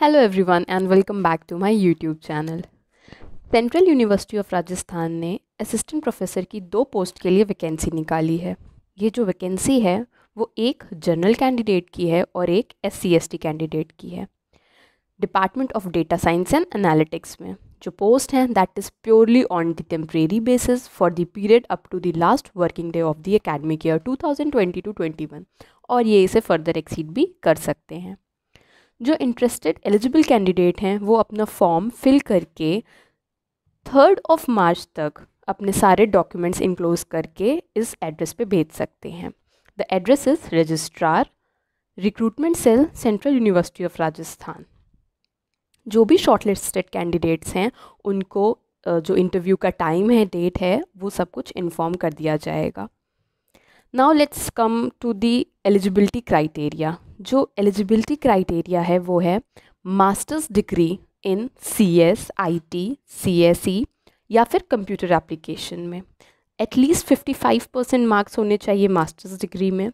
hello everyone and welcome back to my YouTube channel central university of Rajasthan ने assistant professor की दो post के लिए वैकेंसी निकाली है ये जो वैकेंसी है वो एक जनरल कैंडिडेट की है और एक एस सी कैंडिडेट की है department of data science and analytics में जो पोस्ट हैं that is purely on the temporary basis for the period up to the last working day of the academic year 2020 to 21 और ये इसे further exceed भी कर सकते हैं जो इंटरेस्टेड एलिजिबल कैंडिडेट हैं वो अपना फॉर्म फिल करके थर्ड ऑफ मार्च तक अपने सारे डॉक्यूमेंट्स इंक्लोज करके इस एड्रेस पे भेज सकते हैं the address is registrar recruitment cell central university of Rajasthan जो भी शॉर्ट लिस्टेड कैंडिडेट्स हैं उनको जो इंटरव्यू का टाइम है डेट है वो सब कुछ इन्फॉर्म कर दिया जाएगा now let's come to the eligibility criteria जो एलिजिबिलिटी क्राइटेरिया है वो है masters degree in C S I T C S E या फिर कंप्यूटर एप्लीकेशन में at least fifty five percent marks होने चाहिए मास्टर्स डिग्री में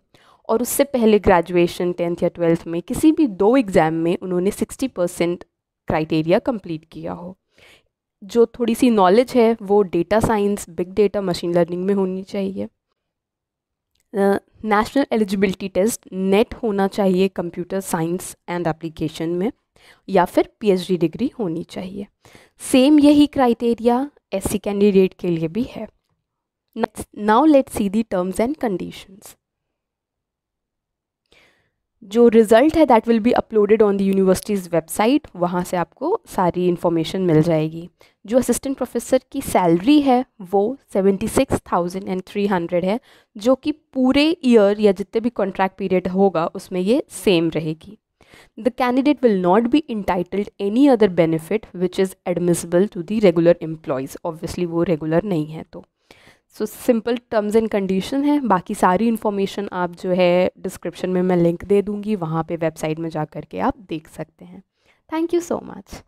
और उससे पहले ग्रेजुएशन टेंथ या ट्वेल्थ में किसी भी दो एग्ज़ाम में उन्होंने सिक्सटी परसेंट क्राइटेरिया कंप्लीट किया हो जो थोड़ी सी नॉलेज है वो data science big data machine learning में होनी चाहिए नेशनल एलिजिबिलिटी टेस्ट नेट होना चाहिए कंप्यूटर साइंस एंड एप्लीकेशन में या फिर पीएचडी डिग्री होनी चाहिए सेम यही क्राइटेरिया एससी कैंडिडेट के लिए भी है now let see the terms and conditions जो रिज़ल्ट है that will be uploaded on the university's website वहाँ से आपको सारी इन्फॉर्मेशन मिल जाएगी जो असिस्टेंट प्रोफेसर की सैलरी है वो seventy six thousand and three hundred है जो कि पूरे ईयर या जितने भी कॉन्ट्रैक्ट पीरियड होगा उसमें ये सेम रहेगी the candidate will not be entitled any other benefit which is admissible to the regular employees obviously वो रेगुलर नहीं है तो so simple terms and condition है बाकी सारी इन्फॉर्मेशन आप जो है डिस्क्रिप्शन में मैं लिंक दे दूँगी वहाँ पे वेबसाइट में जा करके के आप देख सकते हैं थैंक यू सो मच